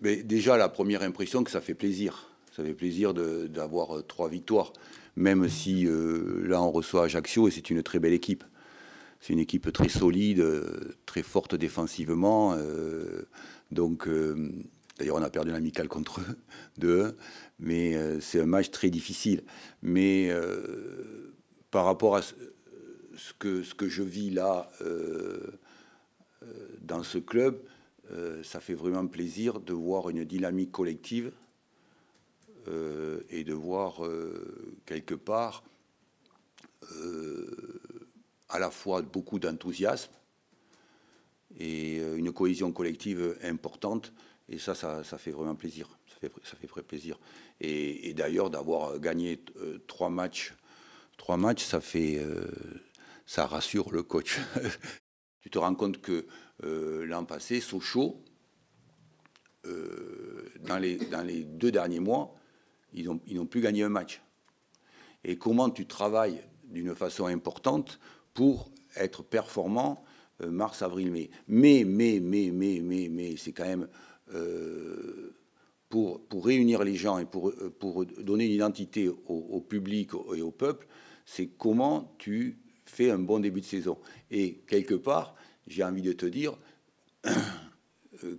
déjà, la première impression, que ça fait plaisir. Ça fait plaisir d'avoir euh, trois victoires, même si euh, là, on reçoit Ajaccio et c'est une très belle équipe. C'est une équipe très solide, euh, très forte défensivement. donc, d'ailleurs, on a perdu l'amical contre eux, de mais c'est un match très difficile. Mais par rapport à ce que je vis là dans ce club, euh, ça fait vraiment plaisir de voir une dynamique collective euh, et de voir euh, quelque part à la fois beaucoup d'enthousiasme et une cohésion collective importante. Et ça, ça, fait vraiment plaisir. Ça fait, ça plaisir. Et, d'ailleurs, d'avoir gagné trois matchs, trois matchs, ça fait, ça rassure le coach. Tu te rends compte que euh, l'an passé, Sochaux, euh, dans, les, deux derniers mois, ils n'ont plus gagné un match. Et comment tu travailles d'une façon importante pour être performant euh, mars, avril, mai. Mais, mais, mais, mais, mais, mais, c'est quand même pour, réunir les gens et pour, donner une identité au public et au peuple, c'est comment tu fait un bon début de saison. Et quelque part, j'ai envie de te dire,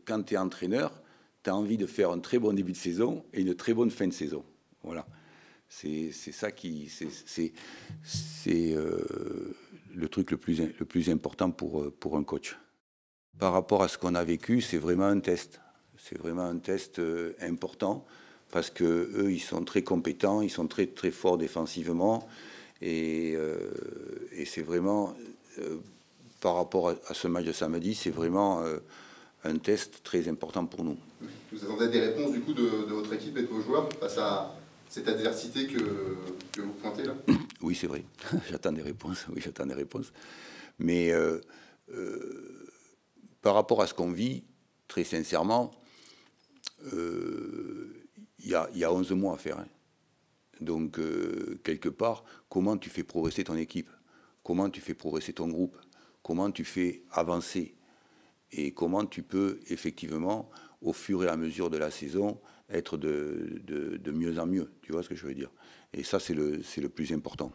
quand tu es entraîneur, tu as envie de faire un très bon début de saison et une très bonne fin de saison. Voilà. C'est ça qui. C'est euh, le truc le plus, le plus important pour, euh, pour un coach. Par rapport à ce qu'on a vécu, c'est vraiment un test. C'est vraiment un test euh, important parce qu'eux, ils sont très compétents, ils sont très très forts défensivement. Euh, et, c'est vraiment, euh, par rapport à, ce match de samedi, c'est vraiment euh, un test très important pour nous. Vous attendez des réponses du coup de, votre équipe et de vos joueurs face à cette adversité que, vous pointez là Oui, c'est vrai. j'attends des réponses. Oui, j'attends des réponses. Mais par rapport à ce qu'on vit, très sincèrement, il y, a 11 mois à faire. Hein. Donc, euh, quelque part, comment tu fais progresser ton équipe Comment tu fais progresser ton groupe Comment tu fais avancer Et comment tu peux, effectivement, au fur et à mesure de la saison, être de, mieux en mieux Tu vois ce que je veux dire Et ça, c'est le plus important.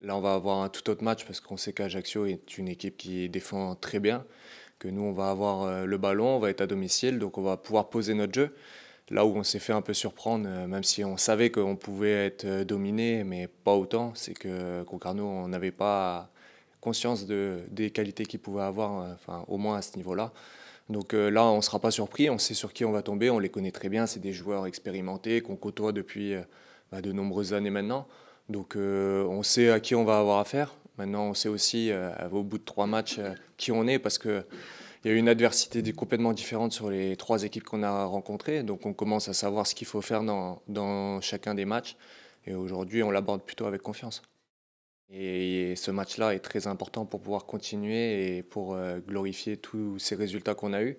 Là, on va avoir un tout autre match parce qu'on sait qu'Ajaccio est une équipe qui défend très bien, que nous, on va avoir euh, le ballon, on va être à domicile, donc on va pouvoir poser notre jeu là où on s'est fait un peu surprendre, euh, même si on savait qu'on pouvait être euh, dominé, mais pas autant, c'est que Concarneau, on n'avait pas conscience de, des qualités qu'il pouvait avoir, euh, enfin, au moins à ce niveau-là. Donc là, on ne sera pas surpris, on sait sur qui on va tomber, on les connaît très bien, c'est des joueurs expérimentés qu'on côtoie depuis bah, de nombreuses années maintenant. Donc on sait à qui on va avoir affaire. Maintenant, on sait aussi au bout de trois matchs qui on est parce que il y a eu une adversité complètement différente sur les trois équipes qu'on a rencontrées. Donc on commence à savoir ce qu'il faut faire dans, chacun des matchs. Et aujourd'hui, on l'aborde plutôt avec confiance. Et, ce match-là est très important pour pouvoir continuer et pour euh, glorifier tous ces résultats qu'on a eus.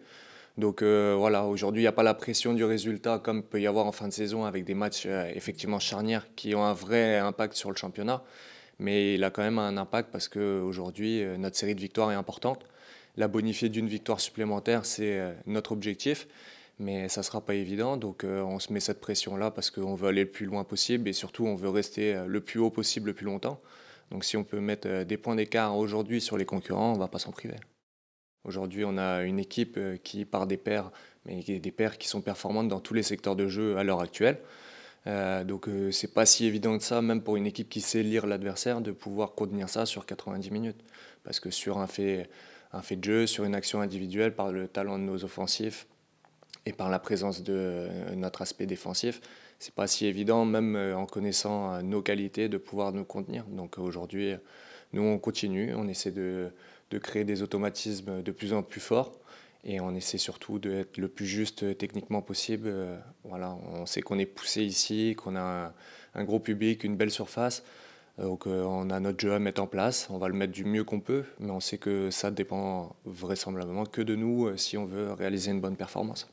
Donc euh, voilà, aujourd'hui, il n'y a pas la pression du résultat comme peut y avoir en fin de saison avec des matchs euh, effectivement charnières qui ont un vrai impact sur le championnat. Mais il a quand même un impact parce qu'aujourd'hui, notre série de victoires est importante la bonifier d'une victoire supplémentaire, c'est euh, notre objectif. Mais ça ne sera pas évident, donc euh, on se met cette pression-là parce qu'on veut aller le plus loin possible et surtout on veut rester euh, le plus haut possible le plus longtemps. Donc si on peut mettre des points d'écart aujourd'hui sur les concurrents, on ne va pas s'en priver. Aujourd'hui, on a une équipe qui part des paires, mais des paires qui sont performantes dans tous les secteurs de jeu à l'heure actuelle. donc ce c'est pas si évident que ça, même pour une équipe qui sait lire l'adversaire, de pouvoir contenir ça sur 90 minutes. Parce que sur un fait, un fait de jeu, sur une action individuelle, par le talent de nos offensifs et par la présence de euh, notre aspect défensif, c'est pas si évident, même euh, en connaissant euh, nos qualités, de pouvoir nous contenir. Donc aujourd'hui, nous, on continue, on essaie de, de créer des automatismes de plus en plus forts et on essaie surtout d'être le plus juste techniquement possible. Voilà, on sait qu'on est poussé ici, qu'on a un, gros public, une belle surface. Donc euh, on a notre jeu à mettre en place, on va le mettre du mieux qu'on peut, mais on sait que ça dépend vraisemblablement que de nous euh, si on veut réaliser une bonne performance.